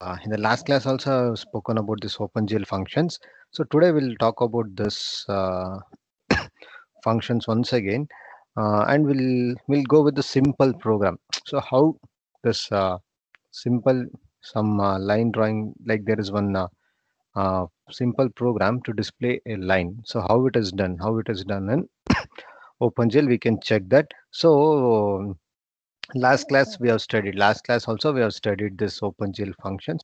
Uh, in the last class also I've spoken about this OpenGL functions. So today we'll talk about this uh, functions once again uh, and we'll we'll go with the simple program. So how this uh, simple some uh, line drawing like there is one uh, simple program to display a line. So how it is done, how it is done in OpenGL we can check that. So last class we have studied last class also we have studied this OpenGL functions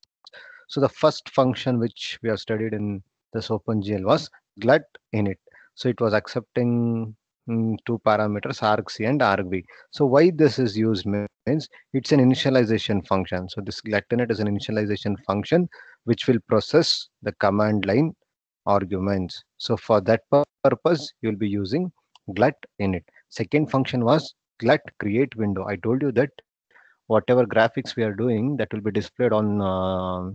so the first function which we have studied in this OpenGL was glut init so it was accepting mm, two parameters argc and argv so why this is used means it's an initialization function so this glut init is an initialization function which will process the command line arguments so for that purpose you'll be using glut init second function was let create window. I told you that whatever graphics we are doing that will be displayed on uh,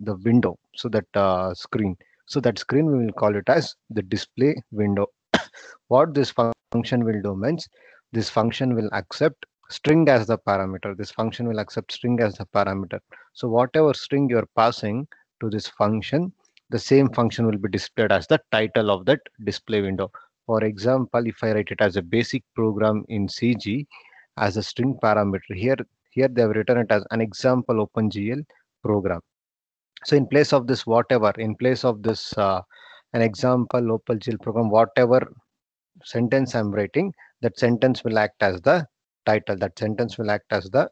the window. So that uh, screen. So that screen we will call it as the display window. what this function will do means this function will accept string as the parameter. This function will accept string as the parameter. So whatever string you're passing to this function, the same function will be displayed as the title of that display window. For example, if I write it as a basic program in CG as a string parameter here, here they have written it as an example OpenGL program. So in place of this whatever, in place of this uh, an example OpenGL program, whatever sentence I'm writing, that sentence will act as the title. That sentence will act as the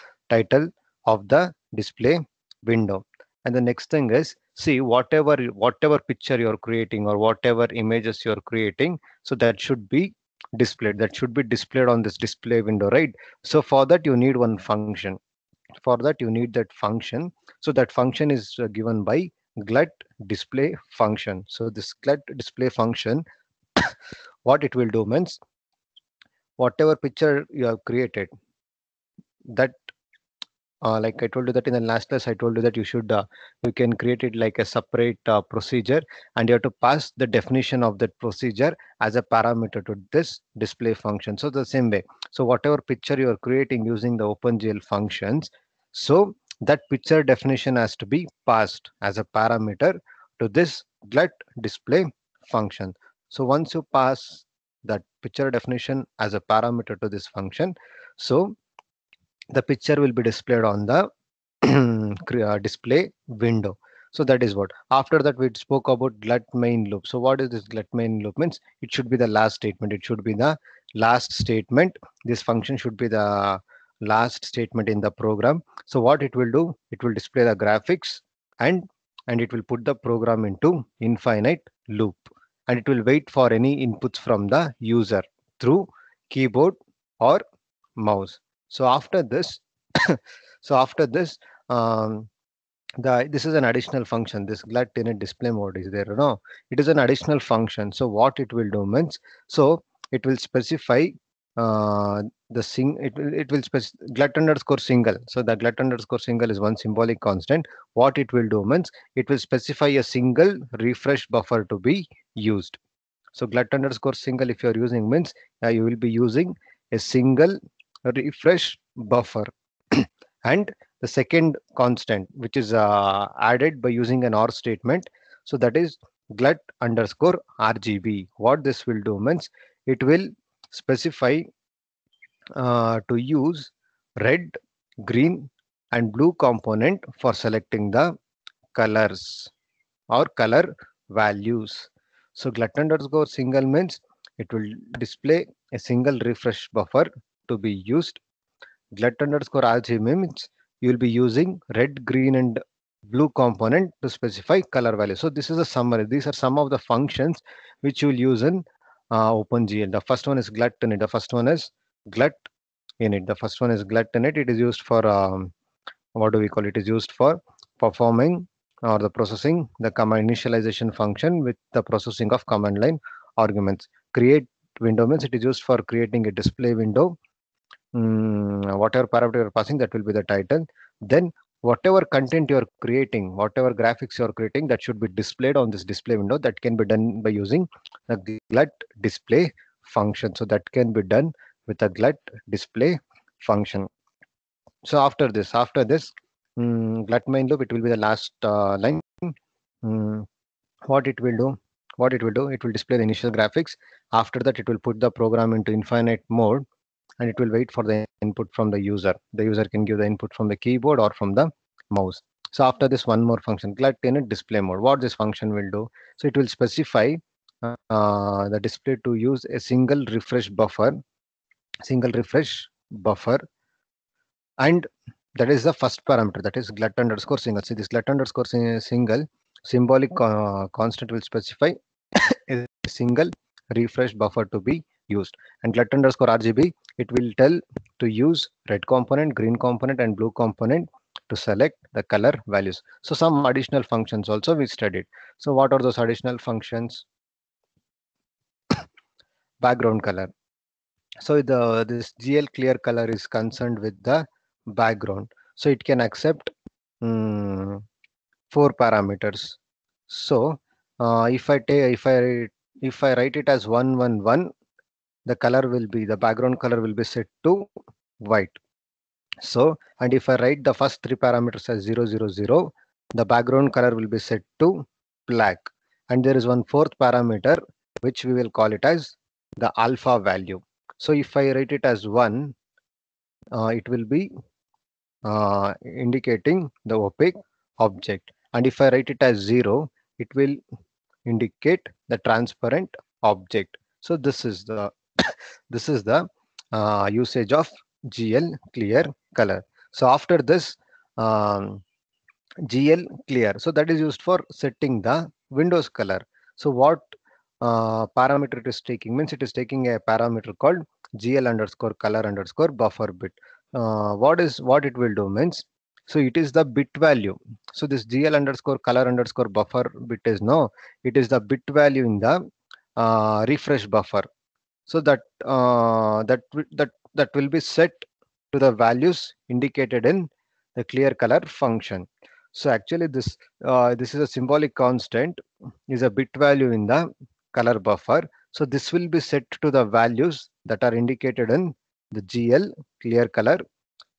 title of the display window. And the next thing is see whatever whatever picture you're creating or whatever images you're creating so that should be displayed that should be displayed on this display window right so for that you need one function for that you need that function so that function is uh, given by glut display function so this glut display function what it will do means whatever picture you have created that uh, like i told you that in the last class i told you that you should uh, you can create it like a separate uh, procedure and you have to pass the definition of that procedure as a parameter to this display function so the same way so whatever picture you are creating using the opengl functions so that picture definition has to be passed as a parameter to this glut display function so once you pass that picture definition as a parameter to this function so the picture will be displayed on the uh, display window so that is what after that we spoke about let main loop so what is this let main loop means it should be the last statement it should be the last statement this function should be the last statement in the program so what it will do it will display the graphics and and it will put the program into infinite loop and it will wait for any inputs from the user through keyboard or mouse so after this, so after this, um, the this is an additional function. This glad tenant display mode is there. No, it is an additional function. So what it will do means so it will specify uh, the sing it will it will specify glut underscore single so the glut underscore single is one symbolic constant what it will do means it will specify a single refresh buffer to be used so glut underscore single if you are using means uh, you will be using a single refresh buffer and the second constant which is uh, added by using an or statement so that is glut underscore rgb what this will do means it will specify uh, to use red green and blue component for selecting the colors or color values so glut underscore single means it will display a single refresh buffer to be used. Glut underscore RG means you will be using red, green and blue component to specify color value. So this is a summary. These are some of the functions which you will use in uh, OpenGL. The first one is glut init. The first one is glut init. The first one is glut init. It is used for um, what do we call it? It is used for performing or the processing the command initialization function with the processing of command line arguments. Create window means it is used for creating a display window um, whatever parameter you're passing, that will be the title. Then whatever content you're creating, whatever graphics you're creating, that should be displayed on this display window. That can be done by using the glut display function. So that can be done with a glut display function. So after this, after this um, glut main loop, it will be the last uh, line. Um, what it will do, what it will do, it will display the initial graphics. After that, it will put the program into infinite mode and it will wait for the input from the user. The user can give the input from the keyboard or from the mouse. So after this one more function, glut in display mode. What this function will do? So it will specify uh, the display to use a single refresh buffer, single refresh buffer, and that is the first parameter. That is glut underscore single. See this glut underscore single symbolic uh, constant will specify a single refresh buffer to be used and glut underscore rgb it will tell to use red component, green component and blue component to select the color values. So some additional functions also we studied. So what are those additional functions? background color. So the this GL clear color is concerned with the background. So it can accept um, four parameters. So uh, if I take if I if I write it as one one one, the color will be the background color will be set to white so and if i write the first three parameters as 000 the background color will be set to black and there is one fourth parameter which we will call it as the alpha value so if i write it as 1 uh, it will be uh, indicating the opaque object and if i write it as 0 it will indicate the transparent object so this is the this is the uh, usage of GL clear color. So after this um, GL clear, so that is used for setting the Windows color. So what uh, parameter it is taking means it is taking a parameter called GL underscore color underscore buffer bit. Uh, what is what it will do means so it is the bit value. So this GL underscore color underscore buffer bit is no, it is the bit value in the uh, refresh buffer so that uh, that that that will be set to the values indicated in the clear color function so actually this uh, this is a symbolic constant is a bit value in the color buffer so this will be set to the values that are indicated in the gl clear color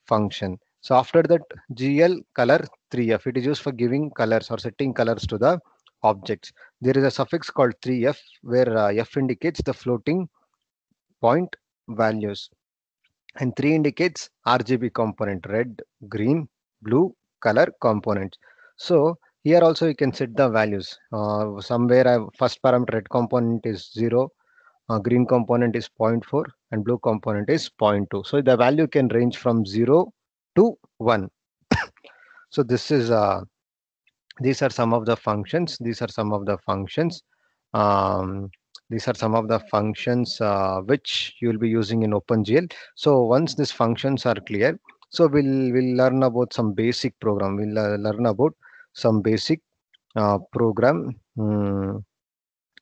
function so after that gl color 3f it is used for giving colors or setting colors to the objects there is a suffix called 3f where uh, f indicates the floating point values and three indicates RGB component red, green, blue color components. So here also you can set the values. Uh, somewhere I first parameter red component is zero, uh, green component is 0.4 and blue component is 0.2. So the value can range from zero to one. so this is uh, these are some of the functions. These are some of the functions. Um, these are some of the functions uh, which you will be using in OpenGL. So once these functions are clear, so we'll we'll learn about some basic program. We'll uh, learn about some basic uh, program um,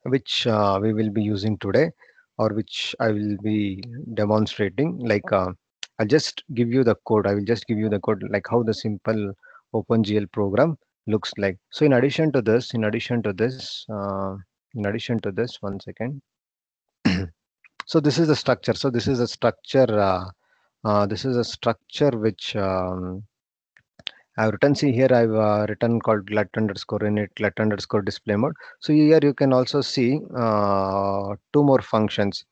which uh, we will be using today, or which I will be demonstrating. Like uh, I'll just give you the code. I will just give you the code, like how the simple OpenGL program looks like. So in addition to this, in addition to this. Uh, in addition to this, one second. so this is the structure. So this is a structure. Uh, uh, this is a structure which um, I've written. See here, I've uh, written called let underscore init, let underscore display mode. So here you can also see uh, two more functions.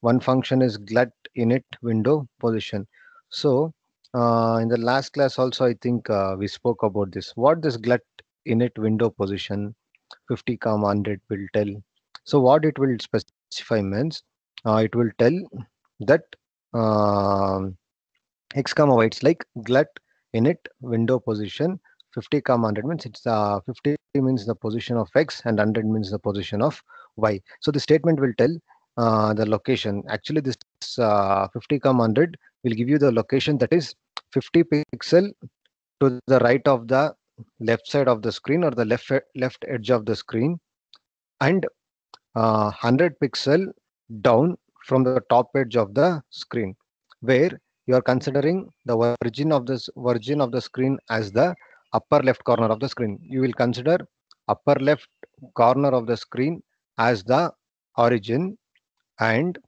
One function is glut init window position. So uh, in the last class also, I think uh, we spoke about this. What this glut init window position 50 comma 100 will tell so what it will specify means uh, it will tell that uh, x comma y it's like glut init window position 50 comma 100 means it's uh, 50 means the position of x and 100 means the position of y so the statement will tell uh, the location actually this uh, 50 comma 100 will give you the location that is 50 pixel to the right of the left side of the screen or the left left edge of the screen and uh, 100 pixel down from the top edge of the screen where you are considering the origin of this origin of the screen as the upper left corner of the screen you will consider upper left corner of the screen as the origin and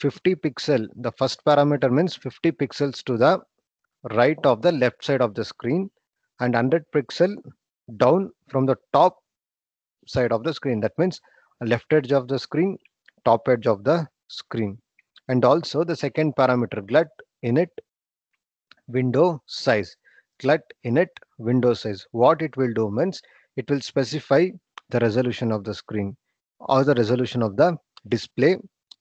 50 pixel the first parameter means 50 pixels to the right of the left side of the screen and 100 pixel down from the top side of the screen. That means left edge of the screen, top edge of the screen. And also the second parameter glut init window size. Glut init window size. What it will do means it will specify the resolution of the screen or the resolution of the display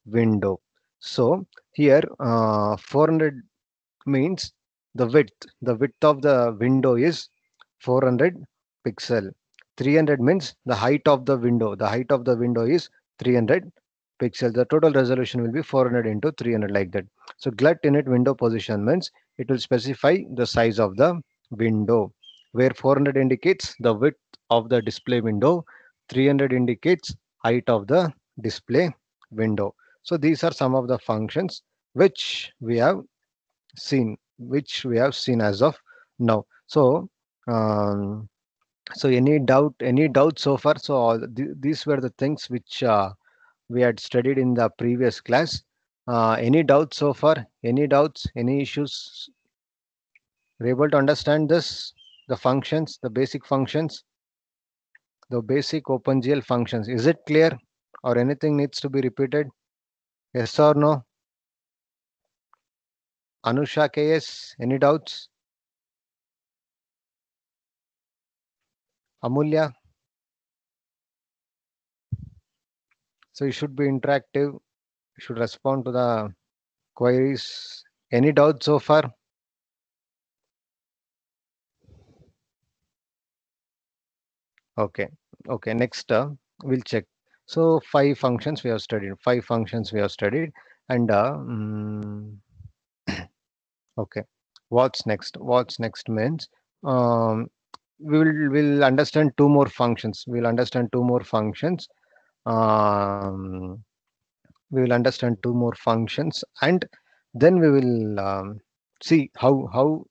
window. So here uh, 400 means the width the width of the window is 400 pixel 300 means the height of the window the height of the window is 300 pixel the total resolution will be 400 into 300 like that so glut init window position means it will specify the size of the window where 400 indicates the width of the display window 300 indicates height of the display window so these are some of the functions which we have seen which we have seen as of now so um, so any doubt any doubt so far so all th these were the things which uh, we had studied in the previous class uh, any doubts so far any doubts any issues are able to understand this the functions the basic functions the basic opengl functions is it clear or anything needs to be repeated yes or no Anusha KS, any doubts? Amulya? So you should be interactive. You should respond to the queries. Any doubts so far? Okay. Okay. Next, uh, we'll check. So five functions we have studied. Five functions we have studied. And uh, mm, Okay. What's next? What's next means um, we will will understand two more functions. We'll understand two more functions. Um, we will understand two more functions, and then we will um, see how how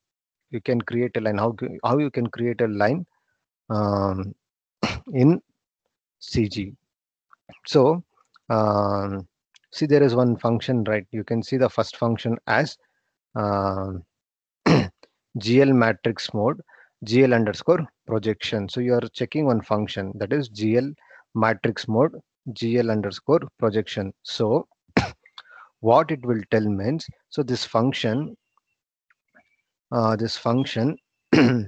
you can create a line. How how you can create a line um, in CG. So um, see there is one function right you can see the first function as um, gl matrix mode gl underscore projection so you are checking one function that is gl matrix mode gl underscore projection so what it will tell means so this function uh, this function uh,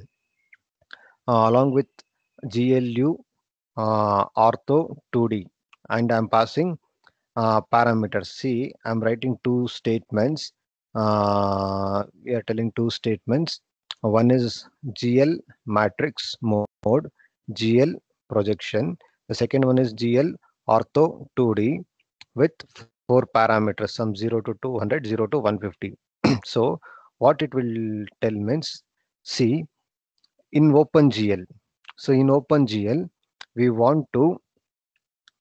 along with glu uh, ortho 2d and i'm passing uh, parameters see i'm writing two statements uh, we are telling two statements. One is GL matrix mode, GL projection. The second one is GL ortho 2D with four parameters, some 0 to 200, 0 to 150. so what it will tell means, see, in OpenGL. So in OpenGL, we want to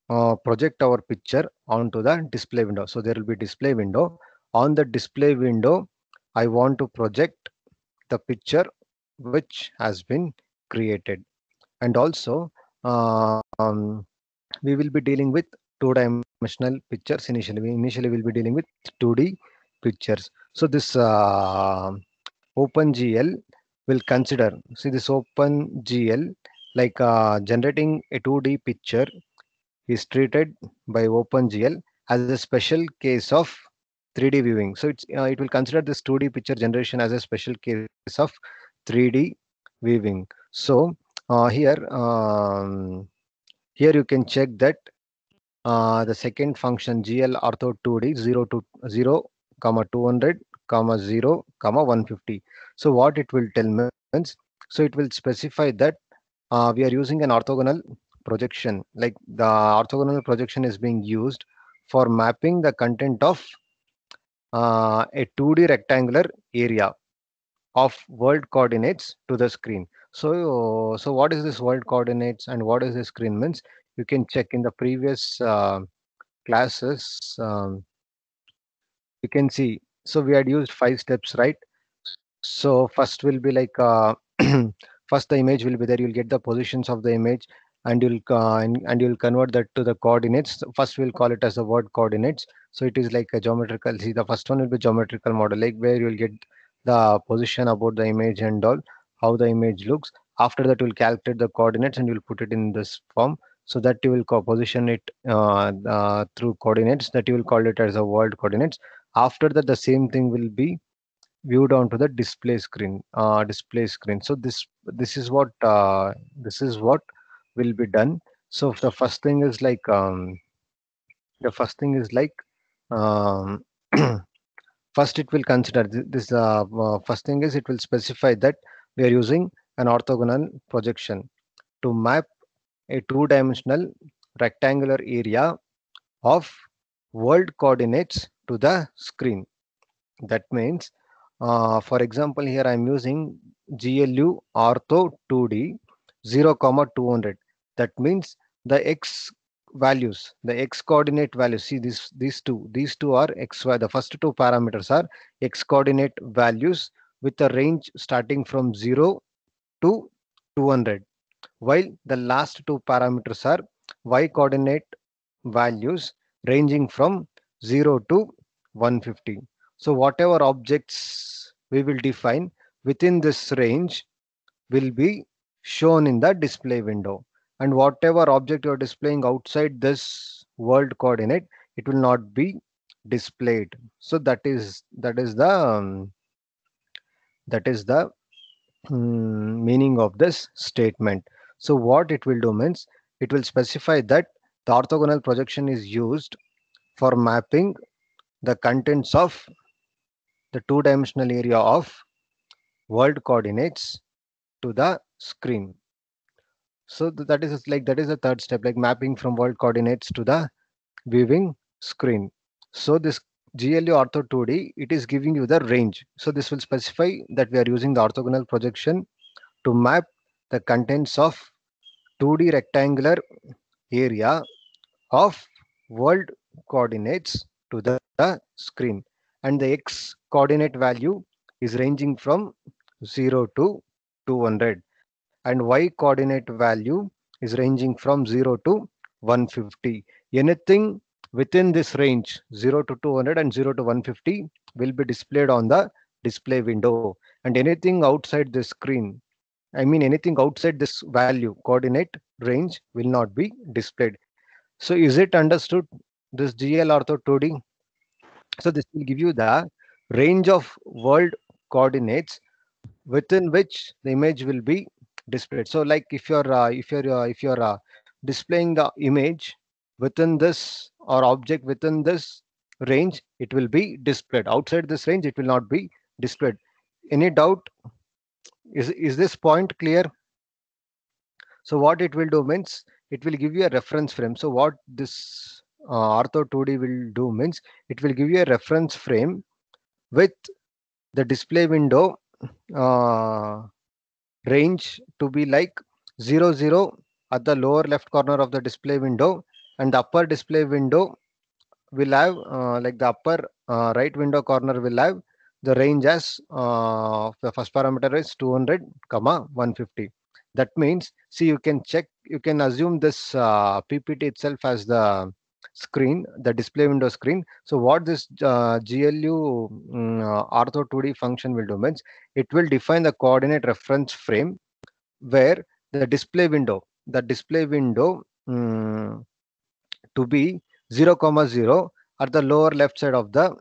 uh, project our picture onto the display window. So there will be display window on the display window, I want to project the picture which has been created. And also, uh, um, we will be dealing with two-dimensional pictures initially. We initially will be dealing with 2D pictures. So this uh, OpenGL will consider, see this OpenGL, like uh, generating a 2D picture is treated by OpenGL as a special case of 3D viewing. So it's, uh, it will consider this 2D picture generation as a special case of 3D viewing. So uh, here, um, here you can check that uh, the second function GL ortho 2D 0 to 0 comma 200 comma 0 comma 150. So what it will tell means, so it will specify that uh, we are using an orthogonal projection like the orthogonal projection is being used for mapping the content of uh, a 2D rectangular area of world coordinates to the screen. So, so what is this world coordinates and what is this screen means? You can check in the previous uh, classes. Um, you can see. So we had used five steps, right? So first will be like uh, first the image will be there. You'll get the positions of the image and you'll uh, and, and you'll convert that to the coordinates first we'll call it as the word coordinates so it is like a geometrical see the first one will be geometrical model like where you'll get the position about the image and all how the image looks after that we'll calculate the coordinates and you'll put it in this form so that you will position it uh, uh, through coordinates that you will call it as a world coordinates after that the same thing will be viewed onto the display screen uh, display screen so this this is what uh, this is what will be done. So the first thing is like um, the first thing is like um, first it will consider this uh, uh, first thing is it will specify that we are using an orthogonal projection to map a two-dimensional rectangular area of world coordinates to the screen. That means, uh, for example, here I'm using GLU ortho 2D 0, 200. That means the x values, the x coordinate values, see these, these two, these two are x, y, the first two parameters are x coordinate values with a range starting from 0 to 200 while the last two parameters are y coordinate values ranging from 0 to 150 so whatever objects we will define within this range will be shown in the display window and whatever object you're displaying outside this world coordinate, it will not be displayed. So that is that is the um, that is the um, meaning of this statement. So what it will do means it will specify that the orthogonal projection is used for mapping the contents of the two-dimensional area of world coordinates to the screen. So that is like that is the third step, like mapping from world coordinates to the viewing screen. So this GLU Ortho 2D, it is giving you the range. So this will specify that we are using the orthogonal projection to map the contents of 2D rectangular area of world coordinates to the, the screen. And the X coordinate value is ranging from 0 to 200 and y coordinate value is ranging from 0 to 150. Anything within this range 0 to 200 and 0 to 150 will be displayed on the display window and anything outside the screen I mean anything outside this value coordinate range will not be displayed. So is it understood this GL ortho 2D? So this will give you the range of world coordinates within which the image will be displayed so like if you're uh, if you're uh, if you're uh, displaying the image within this or object within this range it will be displayed outside this range it will not be displayed any doubt is is this point clear so what it will do means it will give you a reference frame so what this uh, ortho 2d will do means it will give you a reference frame with the display window uh, range to be like 0, 0 at the lower left corner of the display window and the upper display window will have uh, like the upper uh, right window corner will have the range as uh, the first parameter is 200 comma 150 that means see you can check you can assume this uh, ppt itself as the screen the display window screen so what this uh, glu um, mm, uh, ortho 2d function will do means it will define the coordinate reference frame where the display window the display window um, to be 0 comma 0 at the lower left side of the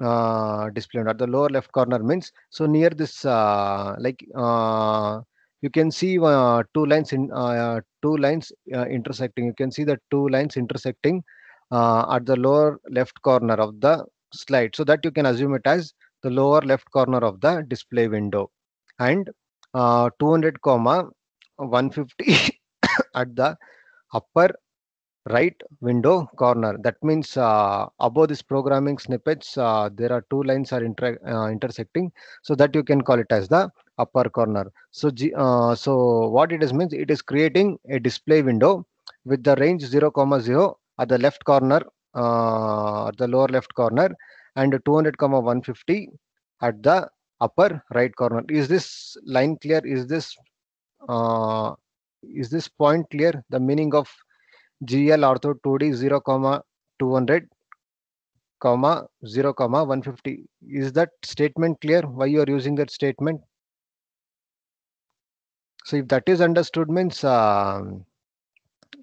uh, display window, at the lower left corner means so near this uh, like uh, you can see uh, two lines in uh, two lines intersecting you can see the two lines intersecting uh, at the lower left corner of the slide so that you can assume it as the lower left corner of the display window and uh, 200 comma 150 at the upper right window corner that means uh, above this programming snippets uh, there are two lines are inter uh, intersecting so that you can call it as the upper corner so uh, so what it is means it is creating a display window with the range 0 comma 0 at the left corner uh, at the lower left corner and 200 comma 150 at the upper right corner is this line clear is this uh, is this point clear the meaning of gl ortho 2d 0 comma 200 comma 0 comma 150 is that statement clear why you are using that statement so if that is understood means uh,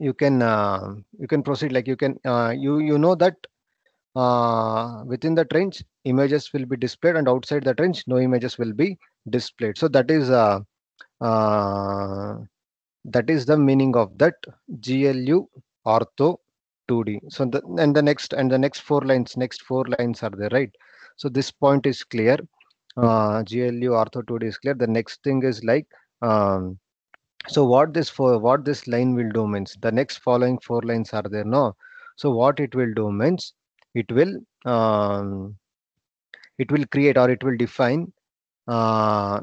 you can uh, you can proceed like you can uh, you you know that uh, within the trench images will be displayed and outside the trench no images will be displayed so that is uh, uh, that is the meaning of that glu ortho 2d so the, and the next and the next four lines next four lines are there right so this point is clear uh, glu ortho 2d is clear the next thing is like um, so what this for what this line will do means the next following four lines are there no so what it will do means it will um, it will create or it will define uh,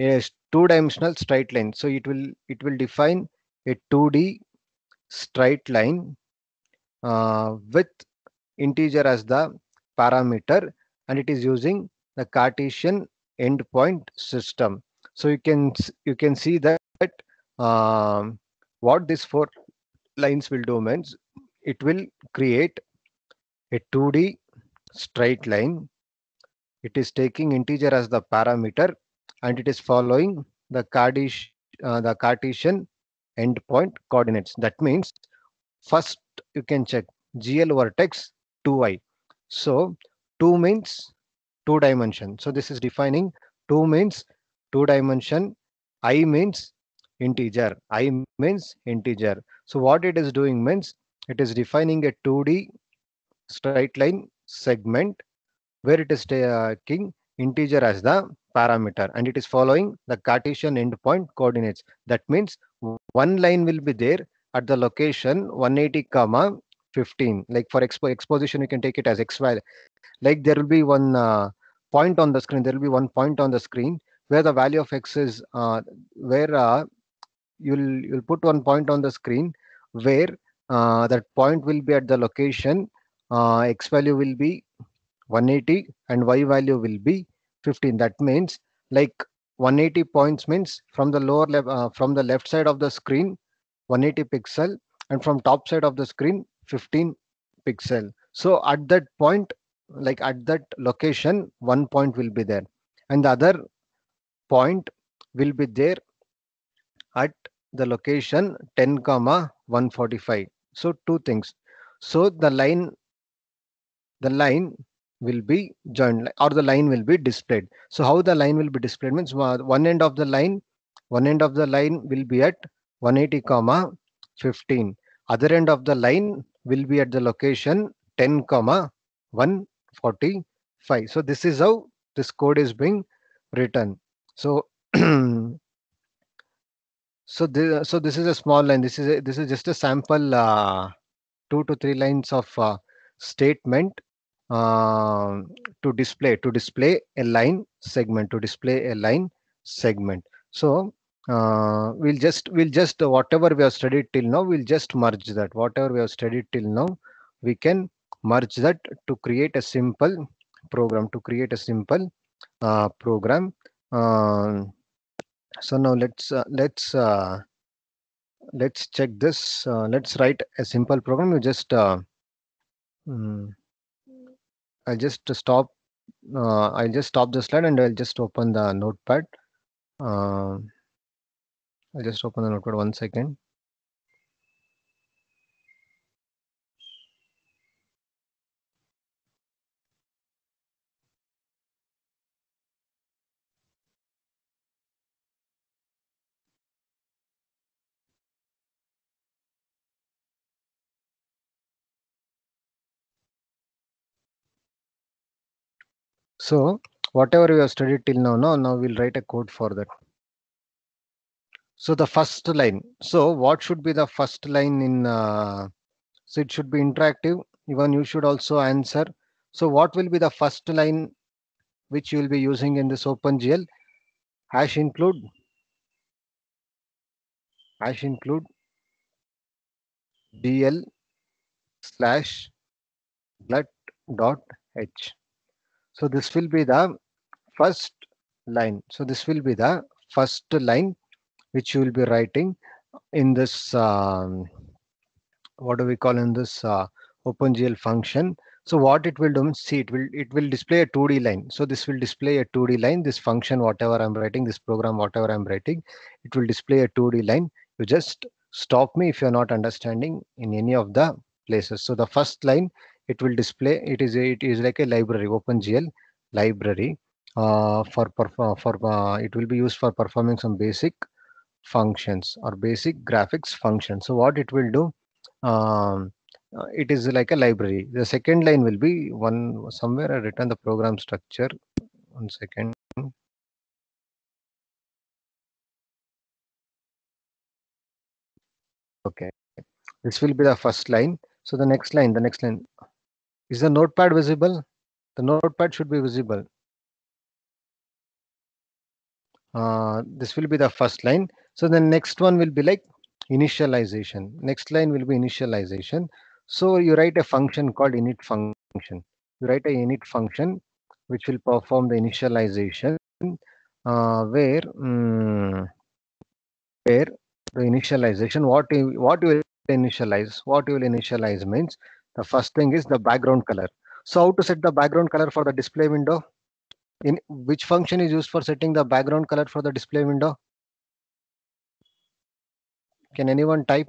a two dimensional straight line so it will it will define a 2d straight line uh, with integer as the parameter and it is using the cartesian endpoint system so you can you can see that um, what this for lines will do means it will create a 2D straight line. It is taking integer as the parameter and it is following the, Cartesian, uh, the Cartesian endpoint coordinates. That means first you can check GL vertex 2i. So 2 means 2 dimension. So this is defining 2 means 2 dimension, i means integer. I means integer. So what it is doing means it is defining a 2D straight line segment where it is taking integer as the parameter and it is following the Cartesian endpoint coordinates. That means one line will be there at the location 180 comma 15 like for expo exposition you can take it as x y. like there will be one uh, point on the screen there will be one point on the screen where the value of x is uh, where uh, you'll you'll put one point on the screen where uh, that point will be at the location uh, x value will be 180 and y value will be 15 that means like 180 points means from the lower left uh, from the left side of the screen 180 pixel and from top side of the screen 15 pixel so at that point like at that location one point will be there and the other point will be there at the location 10 comma 145 so two things so the line the line will be joined or the line will be displayed so how the line will be displayed means uh, one end of the line one end of the line will be at 180 comma 15 other end of the line will be at the location 10 comma 145 so this is how this code is being written so So this, so this is a small line. This is a, this is just a sample uh, two to three lines of uh, statement uh, to display to display a line segment to display a line segment. So uh, we'll just we'll just uh, whatever we have studied till now we'll just merge that whatever we have studied till now we can merge that to create a simple program to create a simple uh, program um, so now let's uh, let's uh, let's check this uh, let's write a simple program you just um, i'll just stop uh, i'll just stop the slide and i'll just open the notepad uh, i'll just open the notepad one second So whatever we have studied till now, now, now we'll write a code for that. So the first line. So what should be the first line in? Uh, so it should be interactive. Even you should also answer. So what will be the first line which you will be using in this OpenGL? Hash include. Hash include dl slash glut dot h. So this will be the first line. So this will be the first line which you will be writing in this um, what do we call in this uh, OpenGL function. So what it will do, see it will it will display a 2D line. So this will display a 2D line. This function, whatever I'm writing, this program, whatever I'm writing, it will display a 2D line. You just stop me if you're not understanding in any of the places. So the first line it will display it is a, it is like a library OpenGL library uh, for uh, for uh, it will be used for performing some basic functions or basic graphics functions. So what it will do, um, uh, it is like a library. The second line will be one somewhere I written the program structure. One second. Okay, this will be the first line. So the next line, the next line, is the notepad visible? The notepad should be visible. Uh, this will be the first line. So the next one will be like initialization. Next line will be initialization. So you write a function called init function. You write a init function which will perform the initialization uh, where um, where the initialization what you what you will initialize what you will initialize means the first thing is the background color. So how to set the background color for the display window? In which function is used for setting the background color for the display window? Can anyone type?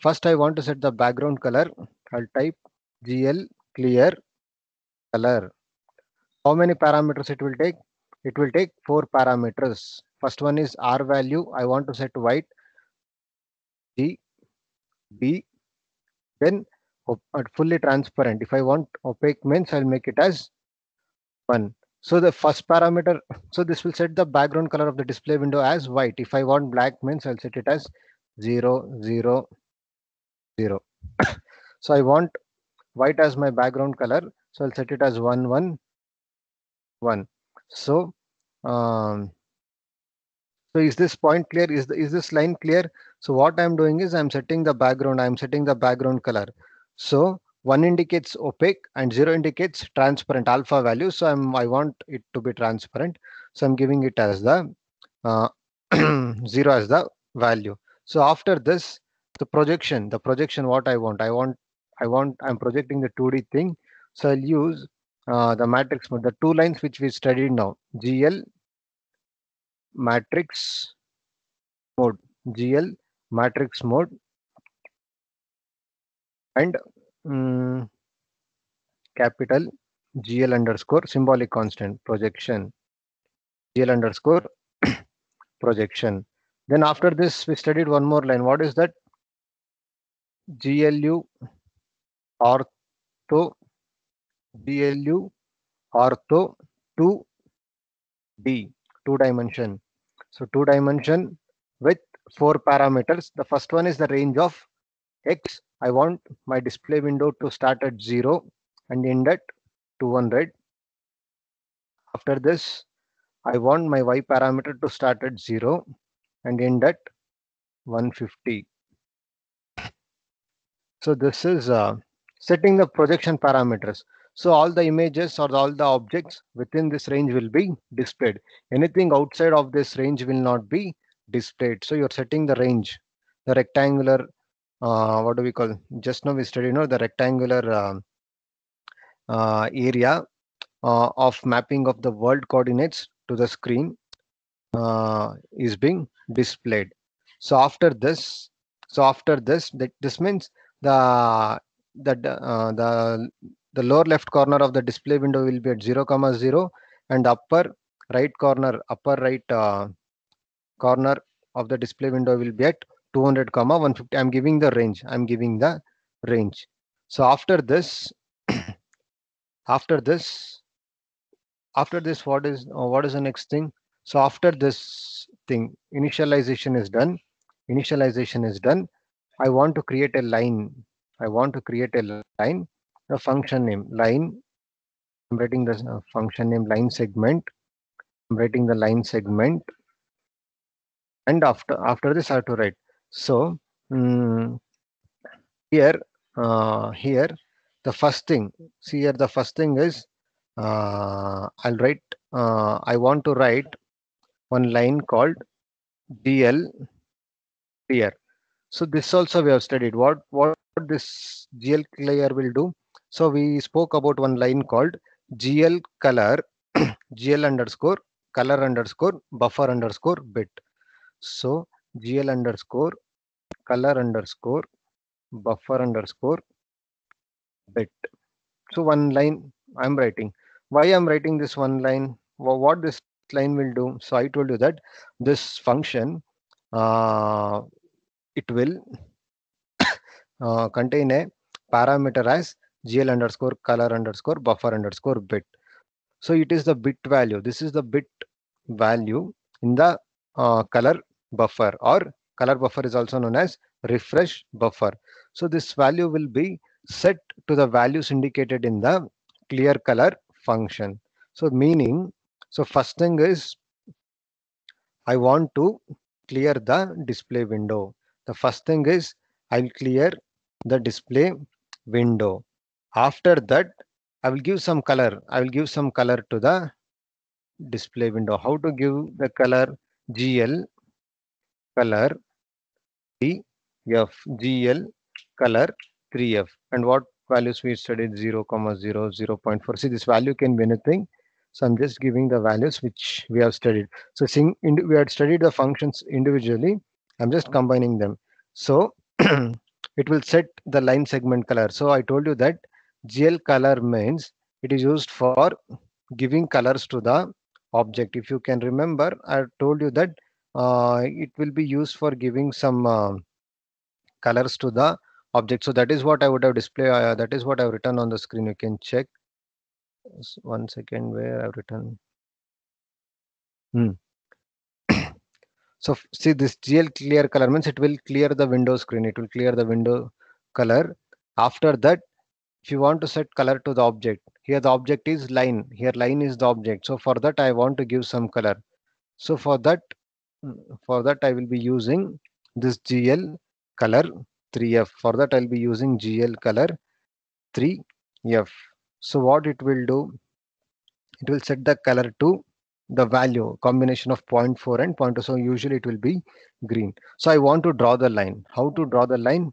First, I want to set the background color. I'll type gl clear color. How many parameters it will take? It will take four parameters. First one is R value. I want to set white. G, B, then uh, fully transparent. If I want opaque means I'll make it as one. So the first parameter, so this will set the background color of the display window as white. If I want black means I'll set it as zero zero zero. so I want white as my background color. So I'll set it as one one one. So um, so is this point clear? Is, the, is this line clear? So what I'm doing is I'm setting the background. I'm setting the background color. So one indicates opaque and zero indicates transparent alpha value. So I'm, I want it to be transparent. So I'm giving it as the uh, zero as the value. So after this, the projection, the projection, what I want, I want, I want, I'm projecting the 2D thing. So I'll use uh, the matrix, mode. the two lines which we studied now, GL matrix mode gl matrix mode and um, capital gl underscore symbolic constant projection gl underscore projection then after this we studied one more line what is that glu ortho glu ortho 2d two dimension so two dimension with four parameters. The first one is the range of X. I want my display window to start at zero and end at 200. After this, I want my Y parameter to start at zero and end at 150. So this is uh, setting the projection parameters. So all the images or all the objects within this range will be displayed. Anything outside of this range will not be displayed. So you're setting the range, the rectangular, uh, what do we call? Just now we studied, you know, the rectangular uh, uh, area uh, of mapping of the world coordinates to the screen uh, is being displayed. So after this, so after this, that this means the that the uh, the lower left corner of the display window will be at 0 comma 0 and the upper right corner upper right uh, corner of the display window will be at 200 comma 150 i'm giving the range i'm giving the range so after this after this after this what is uh, what is the next thing so after this thing initialization is done initialization is done i want to create a line i want to create a line the function name line. I'm writing the uh, function name line segment. I'm writing the line segment. And after after this, I have to write. So um, here uh, here the first thing. See here the first thing is uh, I'll write. Uh, I want to write one line called dl clear. So this also we have studied. What what this GL clear will do? So we spoke about one line called GL color, GL underscore color underscore buffer underscore bit. So GL underscore color underscore buffer underscore bit. So one line I'm writing. Why I'm writing this one line? Well, what this line will do? So I told you that this function uh, it will uh, contain a parameter as gl underscore color underscore buffer underscore bit. So it is the bit value. This is the bit value in the uh, color buffer or color buffer is also known as refresh buffer. So this value will be set to the values indicated in the clear color function. So meaning, so first thing is I want to clear the display window. The first thing is I'll clear the display window after that i will give some color i will give some color to the display window how to give the color gl color df gl color 3f and what values we studied 0 comma 0 0 0.4 see this value can be anything so i'm just giving the values which we have studied so seeing we had studied the functions individually i'm just combining them so it will set the line segment color so i told you that gel color means it is used for giving colors to the object if you can remember i told you that uh, it will be used for giving some uh, colors to the object so that is what i would have displayed uh, that is what i've written on the screen you can check one second where i've written hmm. so see this gl clear color means it will clear the window screen it will clear the window color after that if you want to set color to the object here the object is line here line is the object so for that i want to give some color so for that for that i will be using this gl color 3f for that i'll be using gl color 3f so what it will do it will set the color to the value combination of 0.4 and 0.2 so usually it will be green so i want to draw the line how to draw the line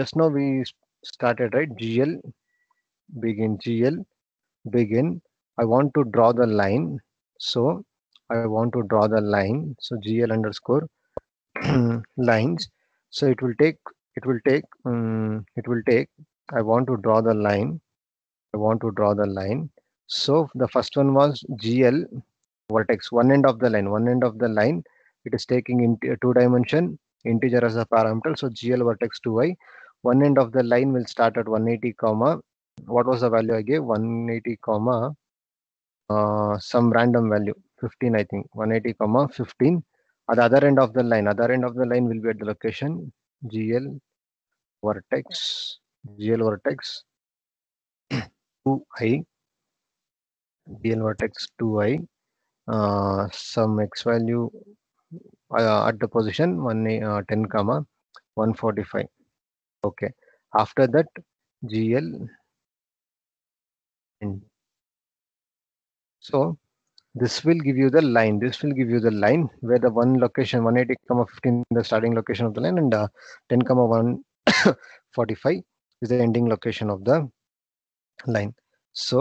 just now we started, right? GL, begin, GL, begin. I want to draw the line. So I want to draw the line. So GL underscore lines. So it will take, it will take, um, it will take. I want to draw the line. I want to draw the line. So the first one was GL vertex, one end of the line, one end of the line. It is taking in two dimension integer as a parameter. So GL vertex 2i one end of the line will start at 180 comma what was the value i gave 180 comma uh, some random value 15 i think 180 comma 15 at the other end of the line other end of the line will be at the location gl vertex gl vertex 2i gl vertex 2i uh, some x value uh, at the position 1 uh, 10 comma 145 okay after that gl so this will give you the line this will give you the line where the one location 180 comma 15 the starting location of the line and uh, 10 comma 145 is the ending location of the line so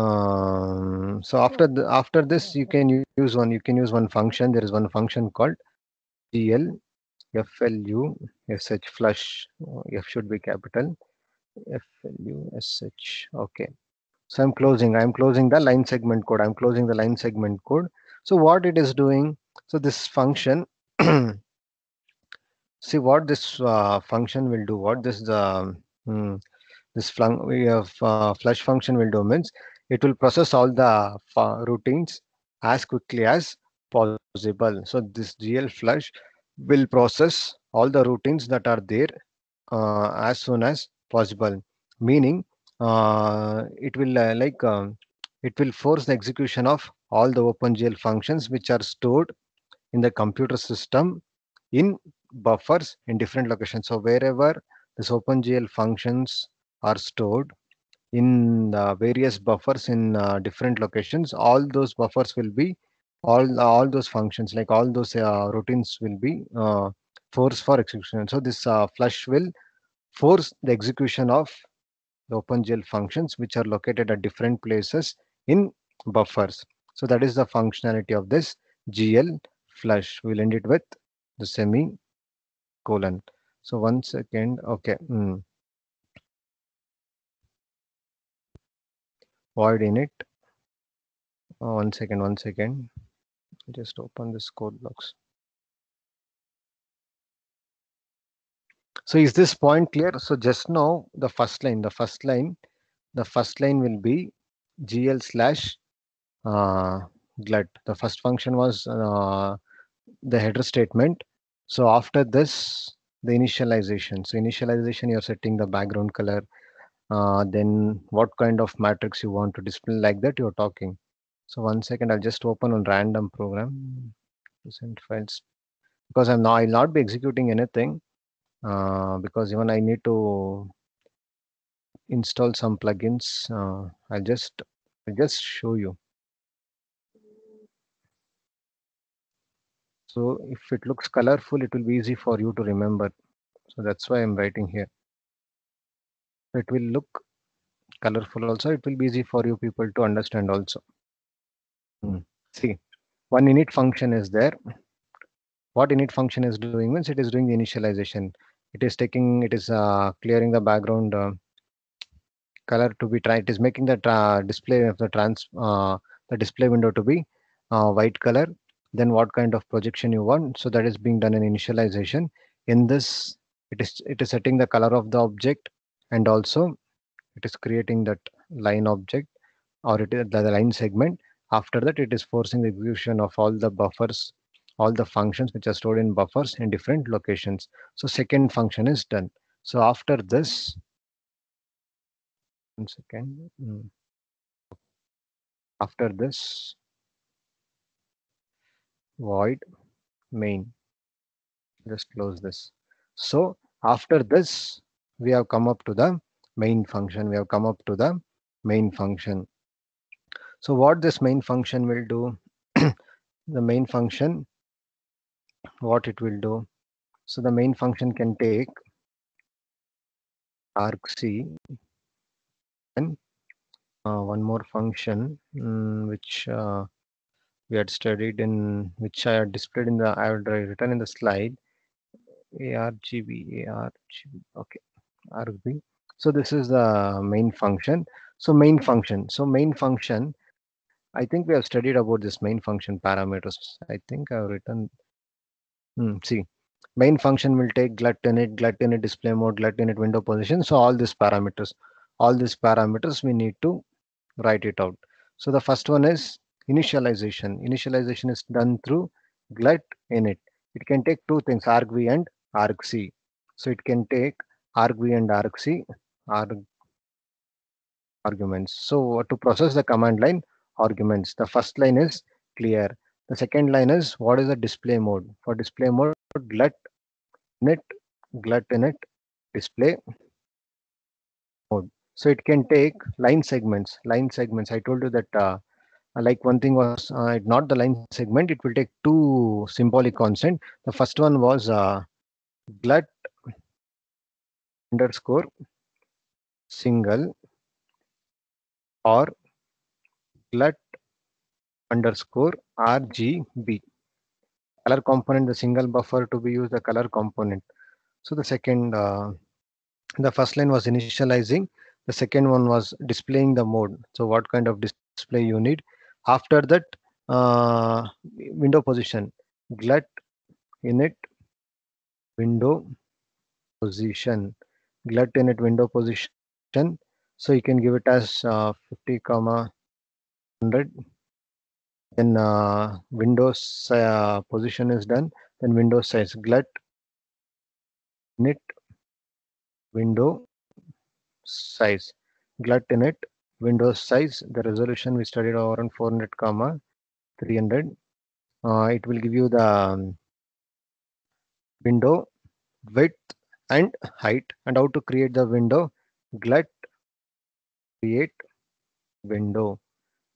um, so after the, after this you can use one you can use one function there is one function called gl FLU, SH flush, F should be capital, FLU, SH, okay. So I'm closing, I'm closing the line segment code, I'm closing the line segment code. So what it is doing, so this function, see what this uh, function will do, what this, uh, hmm, this flung, we have, uh, flush function will do means it will process all the uh, routines as quickly as possible. So this GL flush will process all the routines that are there uh, as soon as possible meaning uh, it will uh, like uh, it will force the execution of all the OpenGL functions which are stored in the computer system in buffers in different locations. So wherever this OpenGL functions are stored in the various buffers in uh, different locations, all those buffers will be all all those functions like all those uh, routines will be uh, forced for execution so this uh, flush will force the execution of the OpenGL functions which are located at different places in buffers so that is the functionality of this gl flush we'll end it with the semi colon so one second okay mm. void init oh, one second one second just open this code blocks. So is this point clear? So just now the first line, the first line, the first line will be GL slash uh, glut. The first function was uh, the header statement. So after this, the initialization. So initialization, you're setting the background color. Uh, then what kind of matrix you want to display like that you're talking. So one second, I'll just open on random program. Present files because I'm now I'll not be executing anything uh, because even I need to install some plugins. Uh, I'll just I'll just show you. So if it looks colorful, it will be easy for you to remember. So that's why I'm writing here. It will look colorful also. It will be easy for you people to understand also. Hmm. See, one init function is there. What init function is doing means it is doing the initialization. It is taking, it is uh, clearing the background uh, color to be tried. It is making the display of the trans, uh, the display window to be uh, white color. Then what kind of projection you want? So that is being done in initialization. In this, it is it is setting the color of the object and also it is creating that line object or it is the line segment after that, it is forcing the execution of all the buffers, all the functions which are stored in buffers in different locations. So second function is done. So after this, one second. Hmm. After this, void main. Just close this. So after this, we have come up to the main function. We have come up to the main function. So what this main function will do, the main function, what it will do. So the main function can take argc and uh, one more function um, which uh, we had studied in which I had displayed in the I had written in the slide argb argb okay argb so this is the main function so main function so main function I think we have studied about this main function parameters. I think I've written, hmm, see, main function will take glut init, glut init display mode, glut init window position. So all these parameters, all these parameters, we need to write it out. So the first one is initialization. Initialization is done through glut init. It can take two things, argv and argc. So it can take argv and argc arg arguments. So to process the command line, arguments. The first line is clear. The second line is what is the display mode? For display mode, let init, glut init, display mode. So it can take line segments, line segments. I told you that uh, uh like one thing was uh, not the line segment. It will take two symbolic constant. The first one was uh, glut underscore single or slut underscore RGB. Color component, the single buffer to be used, the color component. So the second, uh, the first line was initializing. The second one was displaying the mode. So what kind of display you need. After that, uh, window position, glut init window position, glut init window position. So you can give it as uh, 50 comma 100 then uh, windows uh, position is done then windows size glut init window size glut init Window size the resolution we studied around 400 comma 300 uh, it will give you the um, window width and height and how to create the window glut create window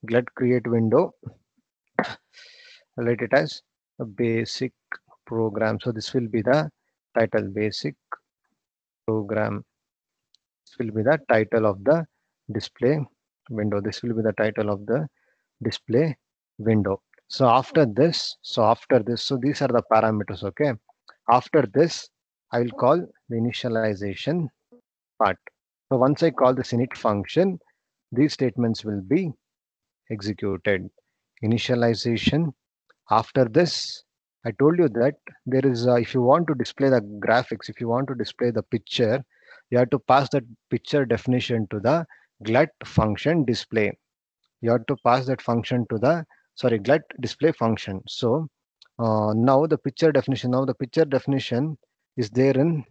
let create window let it as a basic program so this will be the title basic program this will be the title of the display window this will be the title of the display window so after this so after this so these are the parameters okay after this i will call the initialization part so once i call this init function these statements will be executed. Initialization. After this, I told you that there is, a, if you want to display the graphics, if you want to display the picture, you have to pass that picture definition to the glut function display. You have to pass that function to the, sorry, glut display function. So uh, now the picture definition, now the picture definition is there in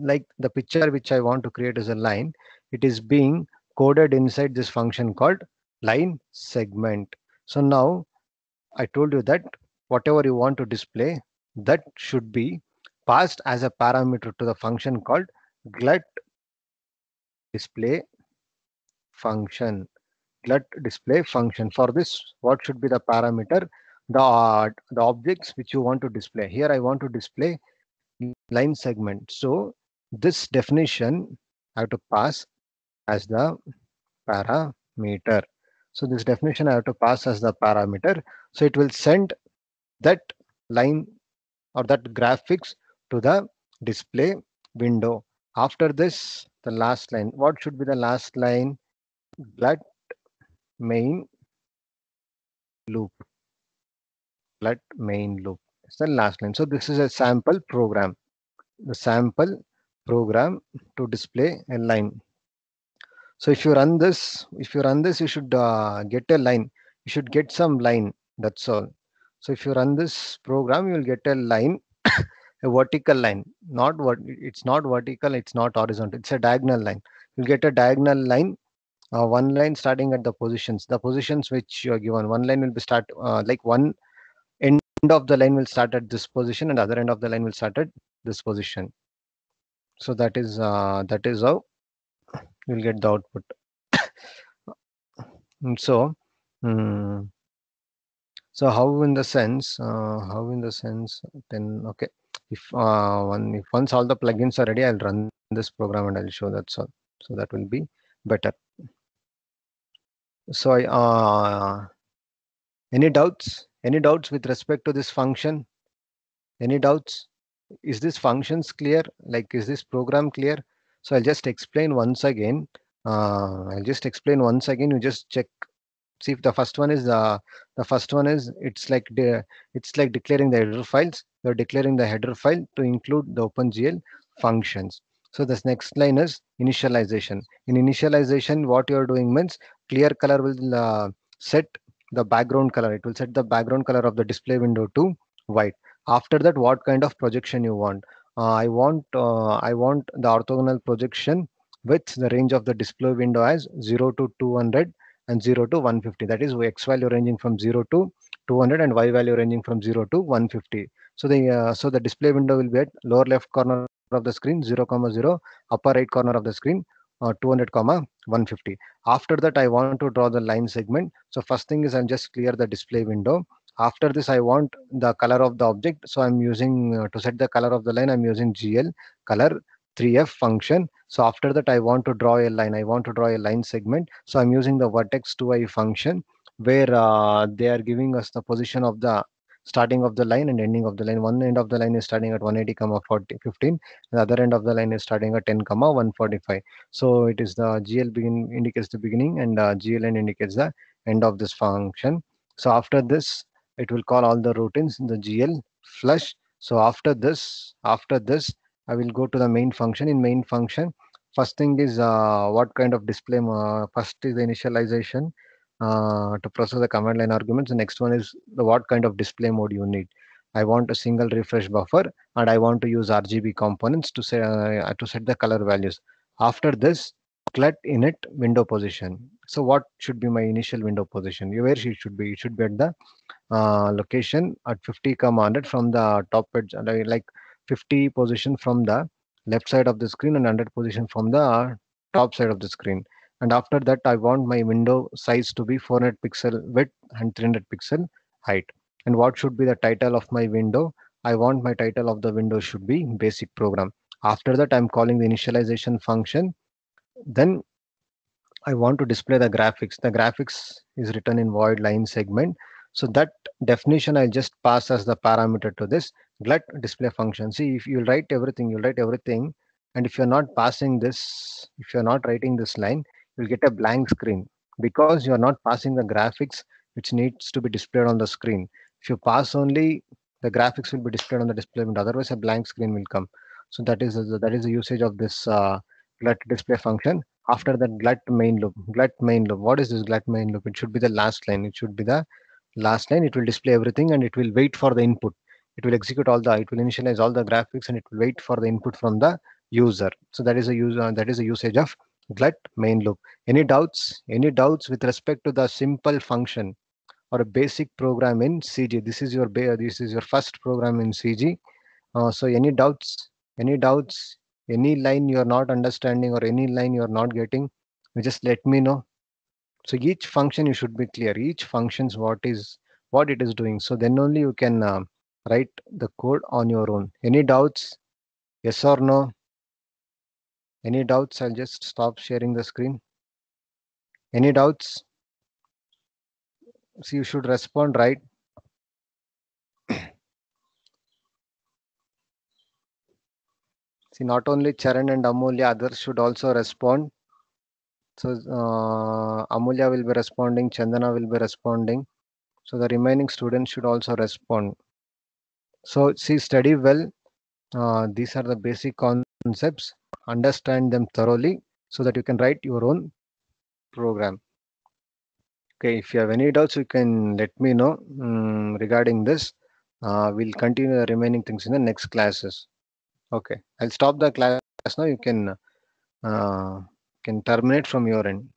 like the picture which I want to create as a line. It is being coded inside this function called line segment. So now I told you that whatever you want to display that should be passed as a parameter to the function called glut display function glut display function for this what should be the parameter the uh, the objects which you want to display here i want to display line segment so this definition i have to pass as the parameter so this definition I have to pass as the parameter. So it will send that line or that graphics to the display window. After this, the last line, what should be the last line? Glut main loop. Glut main loop. It's the last line. So this is a sample program. The sample program to display a line. So if you run this, if you run this, you should uh, get a line. You should get some line. That's all. So if you run this program, you will get a line, a vertical line. Not what it's not vertical. It's not horizontal. It's a diagonal line. You'll get a diagonal line. Uh, one line starting at the positions the positions which you are given one line will be start uh, like one end of the line will start at this position and other end of the line will start at this position so that is uh, that is how you'll get the output so um, so how in the sense uh, how in the sense then okay if uh, one if once all the plugins are ready i'll run this program and i'll show that's all so that will be better so i uh, any doubts any doubts with respect to this function any doubts is this functions clear like is this program clear so I'll just explain once again. Uh, I'll just explain once again. You just check, see if the first one is uh, the first one is it's like de it's like declaring the header files. You're declaring the header file to include the OpenGL functions. So this next line is initialization. In initialization, what you're doing means clear color will uh, set the background color. It will set the background color of the display window to white. After that, what kind of projection you want. Uh, I want uh, I want the orthogonal projection with the range of the display window as 0 to 200 and 0 to 150. That is x value ranging from 0 to 200 and y value ranging from 0 to 150. So the uh, so the display window will be at lower left corner of the screen 0 comma 0, upper right corner of the screen uh, 200 comma 150. After that, I want to draw the line segment. So first thing is I'll just clear the display window after this i want the color of the object so i'm using uh, to set the color of the line i'm using gl color 3f function so after that i want to draw a line i want to draw a line segment so i'm using the vertex 2i function where uh, they are giving us the position of the starting of the line and ending of the line one end of the line is starting at 180 comma 40 15 the other end of the line is starting at 10 comma 145 so it is the gl begin indicates the beginning and uh, gl end indicates the end of this function so after this it will call all the routines in the gl flush so after this after this i will go to the main function in main function first thing is uh, what kind of display uh, first is the initialization uh, to process the command line arguments the next one is the what kind of display mode you need i want a single refresh buffer and i want to use rgb components to say uh, to set the color values after this clut init window position so what should be my initial window position where it should be it should be at the uh, location at 50 commanded from the top edge and uh, like 50 position from the left side of the screen and 100 position from the top side of the screen and after that i want my window size to be 400 pixel width and 300 pixel height and what should be the title of my window i want my title of the window should be basic program after that i'm calling the initialization function then i want to display the graphics the graphics is written in void line segment so that definition I'll just pass as the parameter to this glut display function. See, if you write everything, you write everything. And if you're not passing this, if you're not writing this line, you'll get a blank screen because you're not passing the graphics which needs to be displayed on the screen. If you pass only, the graphics will be displayed on the display window. Otherwise, a blank screen will come. So that is that is the usage of this uh, glut display function. After that, glut main loop, glut main loop. What is this glut main loop? It should be the last line. It should be the last line, it will display everything and it will wait for the input. It will execute all the, it will initialize all the graphics and it will wait for the input from the user. So that is a user, uh, that is a usage of glut main loop. Any doubts, any doubts with respect to the simple function or a basic program in CG? This is your, this is your first program in CG. Uh, so any doubts, any doubts, any line you are not understanding or any line you are not getting, just let me know so each function you should be clear. Each functions what is what it is doing. So then only you can uh, write the code on your own. Any doubts? Yes or no? Any doubts? I'll just stop sharing the screen. Any doubts? So you should respond right. See, not only Charan and Amulya, others should also respond. So uh, Amulya will be responding, Chandana will be responding. So the remaining students should also respond. So see, study well. Uh, these are the basic concepts. Understand them thoroughly so that you can write your own program. Okay, if you have any doubts, you can let me know um, regarding this. Uh, we'll continue the remaining things in the next classes. Okay, I'll stop the class now. You can. Uh, can terminate from your end.